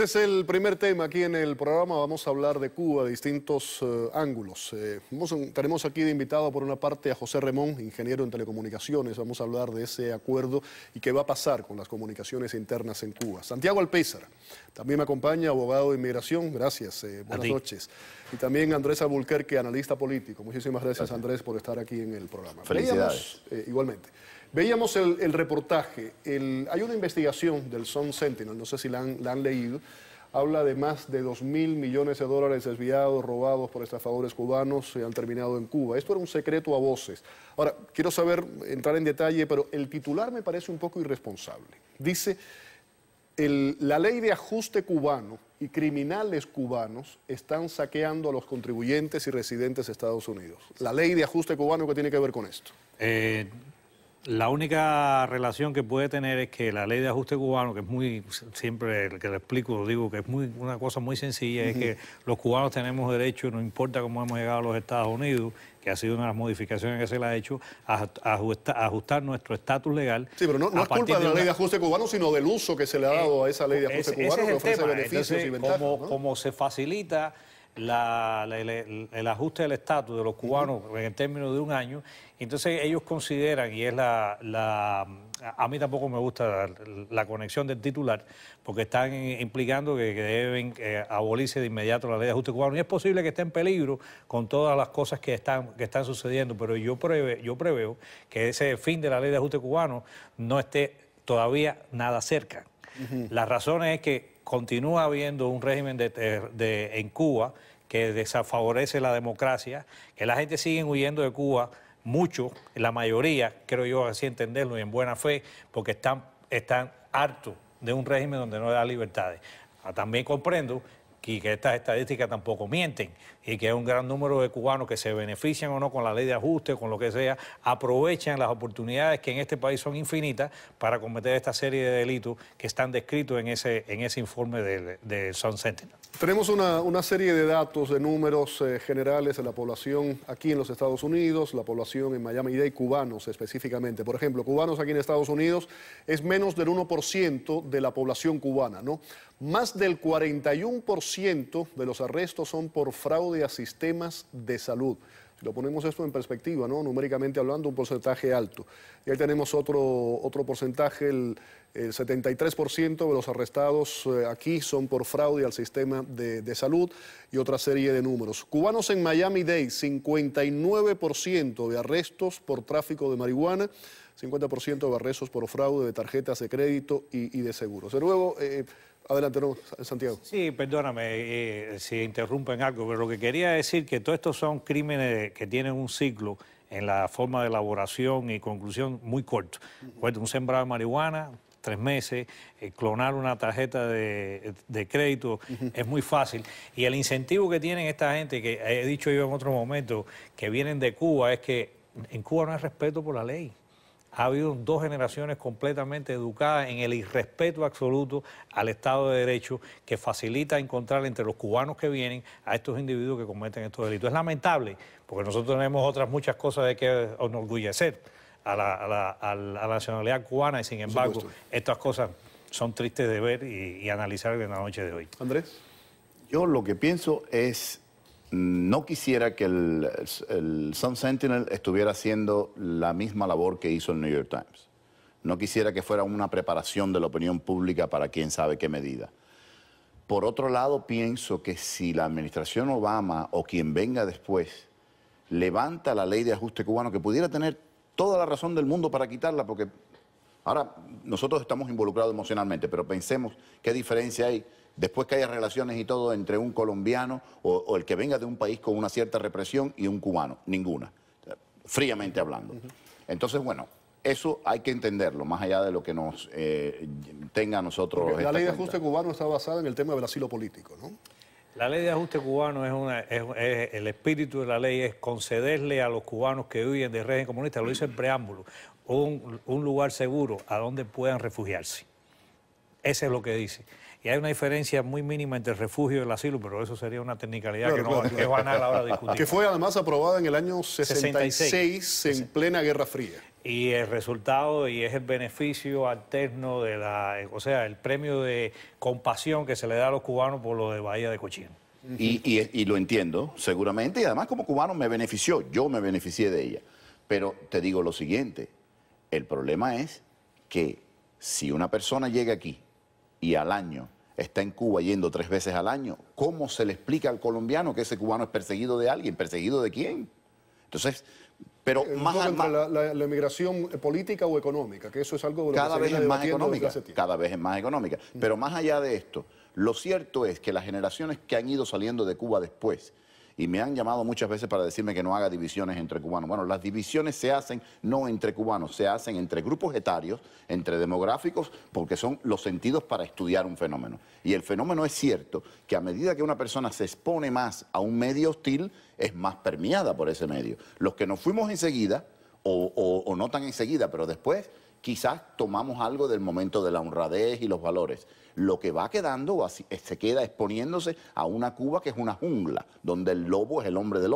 Ese es el primer tema aquí en el programa. Vamos a hablar de Cuba, de distintos eh, ángulos. Eh, tenemos aquí de invitado por una parte a José Remón, ingeniero en telecomunicaciones. Vamos a hablar de ese acuerdo y qué va a pasar con las comunicaciones internas en Cuba. Santiago Alpézar, también me acompaña, abogado de inmigración. Gracias, eh, buenas noches. Y también Andrés Abulquerque, analista político. Muchísimas gracias, Andrés, por estar aquí en el programa. Felicidades. igualmente. Veíamos el, reportaje. hay una investigación del Sun Sentinel, no sé si la han, leído. Habla de más de 2 mil millones de dólares desviados, robados por estafadores cubanos y han terminado en Cuba. Esto era un secreto a voces. Ahora, quiero saber, entrar en detalle, pero el titular me parece un poco irresponsable. Dice, la ley de ajuste cubano y criminales cubanos están saqueando a los contribuyentes y residentes de Estados Unidos. La ley de ajuste cubano, ¿qué tiene que ver con esto? Eh, la única relación que puede tener es que la ley de ajuste cubano, que es muy, siempre que lo explico, digo que es muy, una cosa muy sencilla, es que los cubanos tenemos derecho, no importa cómo hemos llegado a los Estados Unidos, que ha sido una de las modificaciones que se le ha hecho, a, ajustar nuestro estatus legal. Sí, pero no, es culpa de la ley de ajuste cubano, sino del uso que se le ha dado a esa ley de eh, ajuste cubano, que ofrece beneficios y ventajas. como se facilita el ajuste del estatus de los cubanos en el en términos de un año. Entonces ellos consideran, y es la... a mí tampoco me gusta la, conexión del titular, porque están implicando que, deben eh, abolirse de inmediato la ley de ajuste cubano. Y es posible que esté en peligro con todas las cosas que están, que están sucediendo, pero yo, yo preveo que ese fin de la ley de ajuste cubano no esté todavía nada cerca. La razón es que continúa habiendo un régimen en Cuba que desfavorece la democracia, que la gente sigue huyendo de Cuba, mucho, la mayoría, creo yo así entenderlo y en buena fe, porque están, están hartos de un régimen donde no da libertades. Ah, también comprendo y que estas estadísticas tampoco mienten y que un gran número de cubanos que se benefician o no con la ley de ajuste, con lo que sea, aprovechan las oportunidades que en este país son infinitas para cometer esta serie de delitos que están descritos en ese, en ese informe del de Sun Sentinel. Tenemos una, serie de datos, de números eh, generales de la población aquí en los Estados Unidos, la población en miami de cubanos específicamente. Por ejemplo, cubanos aquí en Estados Unidos es menos del 1% de la población cubana, ¿no? Más del 41% de los arrestos son por fraude a sistemas de salud. Lo ponemos esto en perspectiva, ¿no? numéricamente hablando, un porcentaje alto. Y ahí tenemos otro, otro porcentaje, el, 73% de los arrestados eh, aquí son por fraude al sistema de, salud y otra serie de números. Cubanos en Miami-Dade, 59% de arrestos por tráfico de marihuana, 50% de arrestos por fraude de tarjetas de crédito y, de seguros. De nuevo, eh, Adelante, ¿no? Santiago. Sí, perdóname eh, si interrumpo en algo, pero lo que quería decir que todos estos son crímenes que tienen un ciclo en la forma de elaboración y conclusión muy corto. Un sembrado de marihuana, tres meses, eh, clonar una tarjeta de, crédito es muy fácil. Y el incentivo que tienen esta gente, que he dicho yo en otro momento, que vienen de Cuba, es que en Cuba no hay respeto por la ley ha habido dos generaciones completamente educadas en el irrespeto absoluto al Estado de Derecho que facilita encontrar entre los cubanos que vienen a estos individuos que cometen estos delitos. Es lamentable, porque nosotros tenemos otras muchas cosas de que enorgullecer a la, nacionalidad cubana y sin embargo estas cosas son tristes de ver y analizar en la noche de hoy. Andrés. Yo lo que pienso es no quisiera que el, Sun Sentinel estuviera haciendo la misma labor que hizo el New York Times. No quisiera que fuera una preparación de la opinión pública para quién sabe qué medida. Por otro lado, pienso que si la administración Obama o quien venga después levanta la ley de ajuste cubano, que pudiera tener toda la razón del mundo para quitarla, porque ahora nosotros estamos involucrados emocionalmente, pero pensemos qué diferencia hay después que haya relaciones y todo entre un colombiano o, el que venga de un país con una cierta represión y un cubano, ninguna, fríamente hablando. Entonces, bueno, eso hay que entenderlo, más allá de lo que nos eh, tenga a nosotros. la ley de ajuste cubano está basada en el tema del asilo político, ¿no? La ley de ajuste cubano es, el espíritu de la ley es concederle a los cubanos que huyen del régimen comunista, lo dice el preámbulo, un lugar seguro a donde puedan refugiarse. Ese es lo que dice. Y hay una diferencia muy mínima entre el refugio y el asilo, pero eso sería una tecnicalidad que, no, es banal a discutir. Que fue además aprobada en el año 66, en plena Guerra Fría. Y el resultado y es el beneficio alterno de la, o sea, el premio de compasión que se le da a los cubanos por lo de Bahía de Cochín. y, lo entiendo, seguramente, y además como cubano me benefició, yo me beneficié de ella. Pero te digo lo siguiente, el problema es que si una persona llega aquí y al año está en Cuba yendo tres veces al año, ¿cómo se le explica al colombiano que ese cubano es perseguido de alguien? ¿Perseguido de quién? Entonces, pero eh, más, allá la, la, emigración política o económica, que eso es algo cada vez es más económica, cada vez es más económica. Pero más allá de esto, lo cierto es que las generaciones que han ido saliendo de Cuba después y me han llamado muchas veces para decirme que no haga divisiones entre cubanos. Bueno, las divisiones se hacen no entre cubanos, se hacen entre grupos etarios, entre demográficos, porque son los sentidos para estudiar un fenómeno. Y el fenómeno es cierto que a medida que una persona se expone más a un medio hostil, es más permeada por ese medio. Los que nos fuimos enseguida, o, no tan enseguida, pero después quizás tomamos algo del momento de la honradez y los valores. Lo que va quedando eh, se queda exponiéndose a una Cuba que es una jungla, donde el lobo es el hombre del,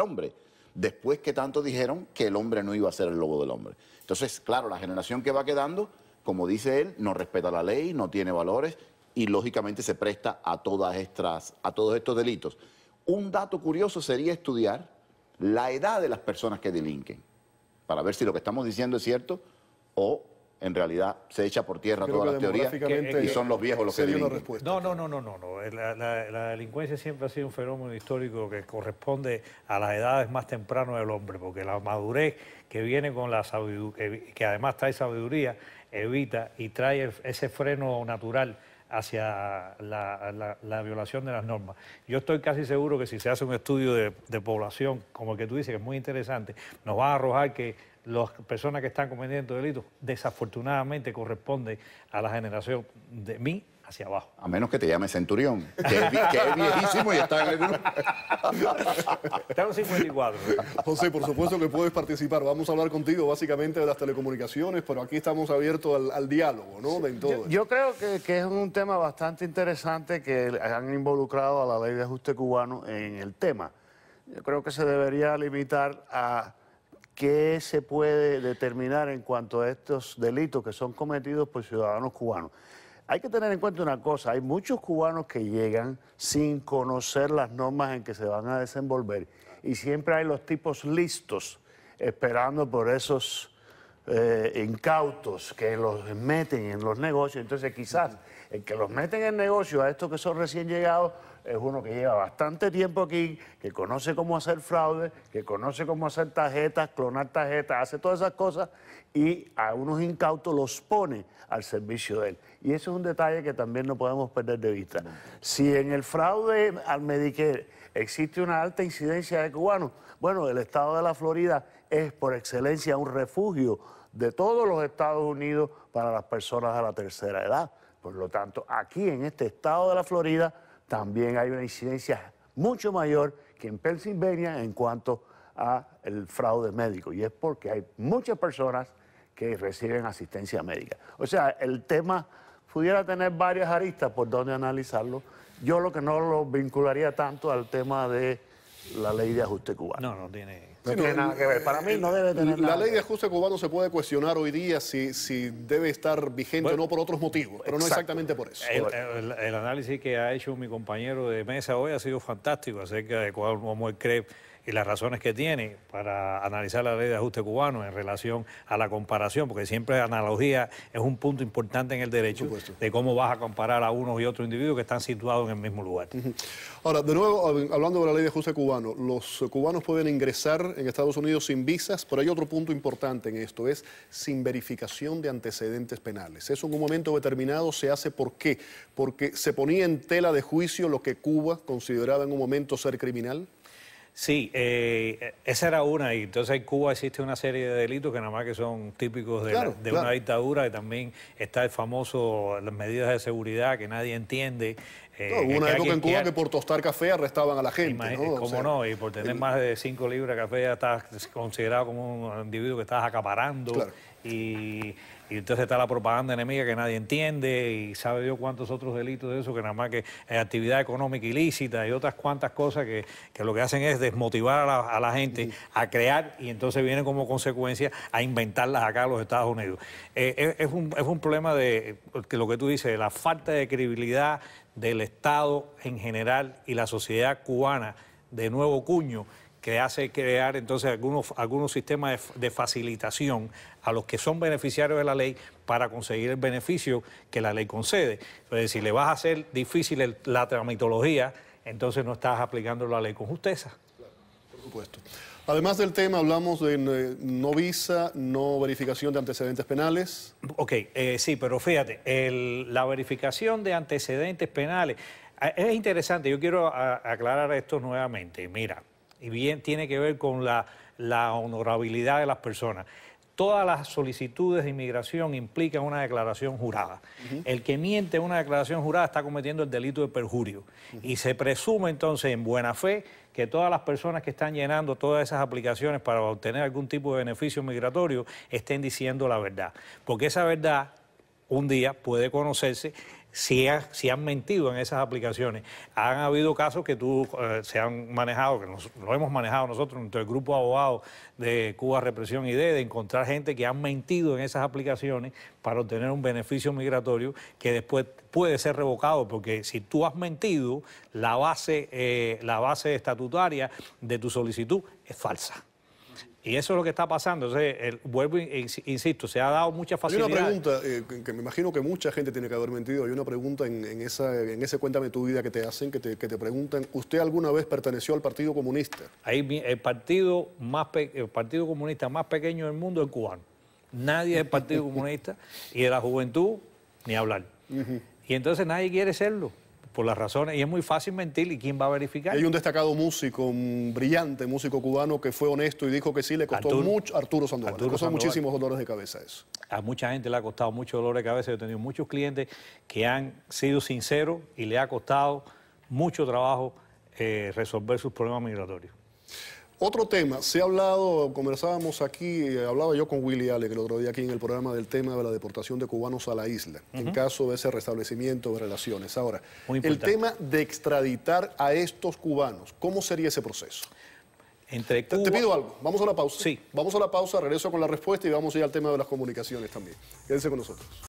hombre. Después que tanto dijeron que el hombre no iba a ser el lobo del hombre. Entonces, claro, la generación que va quedando, como dice él, no respeta la ley, no tiene valores y lógicamente se presta a, todas estas, a todos estos delitos. Un dato curioso sería estudiar la edad de las personas que delinquen, para ver si lo que estamos diciendo es cierto o en realidad se echa por tierra toda todas las y son los viejos los que la respuesta. No, no, no, no, no. La, delincuencia siempre ha sido un fenómeno histórico que corresponde a las edades más tempranas del hombre, porque la madurez que viene con la sabiduría, que además trae sabiduría, evita y trae ese freno natural hacia la, violación de las normas. Yo estoy casi seguro que si se hace un estudio de, de población, como el que tú dices, que es muy interesante, nos va a arrojar que las personas que están cometiendo delitos desafortunadamente corresponden a la generación de mí hacia abajo. A menos que te llame Centurión, que es, viejísimo y está en el 54. José, por supuesto que puedes participar. Vamos a hablar contigo básicamente de las telecomunicaciones, pero aquí estamos abiertos al, diálogo, ¿no? yo, creo que, que, es un tema bastante interesante que han involucrado a la ley de ajuste cubano en el tema. Yo creo que se debería limitar a ¿Qué se puede determinar en cuanto a estos delitos que son cometidos por ciudadanos cubanos? Hay que tener en cuenta una cosa, hay muchos cubanos que llegan sin conocer las normas en que se van a desenvolver y siempre hay los tipos listos esperando por esos eh, incautos que los meten en los negocios. Entonces quizás el que los meten en negocio a estos que son recién llegados es uno que lleva bastante tiempo aquí, que conoce cómo hacer fraude, que conoce cómo hacer tarjetas, clonar tarjetas, hace todas esas cosas y a unos incautos los pone al servicio de él. Y eso es un detalle que también no podemos perder de vista. Si en el fraude al Medicare existe una alta incidencia de cubanos, bueno, el estado de la Florida es por excelencia un refugio de todos los Estados Unidos para las personas de la tercera edad. Por lo tanto, aquí en este estado de la Florida, también hay una incidencia mucho mayor que en Pennsylvania en cuanto al fraude médico. Y es porque hay muchas personas que reciben asistencia médica. O sea, el tema pudiera tener varias aristas por donde analizarlo. Yo lo que no lo vincularía tanto al tema de la ley de ajuste cubano. No, no tiene... No tiene nada que ver. Para mí no debe tener la nada. La ley de ajuste cubano se puede cuestionar hoy día si, si debe estar vigente o no por otros motivos, pero no exactamente por eso. El, análisis que ha hecho mi compañero de mesa hoy ha sido fantástico acerca de cómo él cree y las razones que tiene para analizar la ley de ajuste cubano en relación a la comparación, porque siempre la analogía es un punto importante en el derecho de cómo vas a comparar a unos y otros individuos que están situados en el mismo lugar. Ahora, de nuevo, hablando de la ley de ajuste cubano, los cubanos pueden ingresar en Estados Unidos sin visas, pero hay otro punto importante en esto, es sin verificación de antecedentes penales. Eso en un momento determinado se hace ¿por qué? Porque se ponía en tela de juicio lo que Cuba consideraba en un momento ser criminal. Sí, eh, esa era una. Y entonces en Cuba existe una serie de delitos que nada más que son típicos de, una dictadura. Y también está el famoso, las medidas de seguridad que nadie entiende. Eh, hubo una época en Cuba que por tostar café arrestaban a la gente. Como ¿no? ¿Cómo no? Y por tener más de 5 libras de café ya estás considerado como un individuo que estás acaparando. Y y entonces está la propaganda enemiga que nadie entiende y sabe Dios cuántos otros delitos de eso, que nada más que eh, actividad económica ilícita y otras cuantas cosas que, lo que hacen es desmotivar a la, gente a crear y entonces viene como consecuencia a inventarlas acá en los Estados Unidos. Eh, eh, es, un, problema de lo que tú dices, de la falta de credibilidad del Estado en general y la sociedad cubana de nuevo cuño que hace crear entonces algunos, sistemas de, facilitación a los que son beneficiarios de la ley para conseguir el beneficio que la ley concede. Entonces, si le vas a hacer difícil la tramitología, entonces no estás aplicando la ley con justeza. Claro, por supuesto. Además del tema, hablamos de eh, no visa, no verificación de antecedentes penales. Ok, eh, sí, pero fíjate, la verificación de antecedentes penales eh, es interesante, yo quiero aclarar esto nuevamente. Mira, y bien tiene que ver con la, honorabilidad de las personas. Todas las solicitudes de inmigración implican una declaración jurada. El que miente una declaración jurada está cometiendo el delito de perjurio. Y se presume entonces en buena fe que todas las personas que están llenando todas esas aplicaciones para obtener algún tipo de beneficio migratorio estén diciendo la verdad. Porque esa verdad un día puede conocerse si, han mentido en esas aplicaciones. Han habido casos que tú eh, se han manejado, que lo hemos manejado nosotros, nuestro grupo abogado de Cuba Represión y de, de encontrar gente que han mentido en esas aplicaciones para obtener un beneficio migratorio que después puede ser revocado, porque si tú has mentido, la base eh, estatutaria de tu solicitud es falsa. Y eso es lo que está pasando. Entonces, el, vuelvo, insisto, se ha dado mucha facilidad. Hay una pregunta eh, que me imagino que mucha gente tiene que haber mentido. Hay una pregunta en, esa, en ese Cuéntame tu vida que te hacen, que te, que preguntan, ¿usted alguna vez perteneció al Partido Comunista? el, partido más Partido Comunista más pequeño del mundo es el cubano. Nadie es el Partido Comunista y de la juventud, ni hablar. Y entonces nadie quiere serlo por las razones. Y es muy fácil mentir y quién va a verificar. hay un destacado músico, un brillante músico cubano que fue honesto y dijo que sí, le costó mucho Arturo Sandoval. le costó muchísimos dolores de cabeza eso. A mucha gente le ha costado mucho dolor de cabeza. Yo he tenido muchos clientes que han sido sinceros y le ha costado mucho trabajo eh, resolver sus problemas migratorios. Otro tema, se ha hablado, conversábamos aquí, eh, hablaba yo con Willy Alec el otro día aquí en el programa del tema de la deportación de cubanos a la isla, en caso de ese restablecimiento de relaciones. Ahora, el tema de extraditar a estos cubanos, ¿cómo sería ese proceso? te, pido algo, vamos a la pausa. Sí. Vamos a la pausa, regreso con la respuesta y vamos a ir al tema de las comunicaciones también. Quédense con nosotros.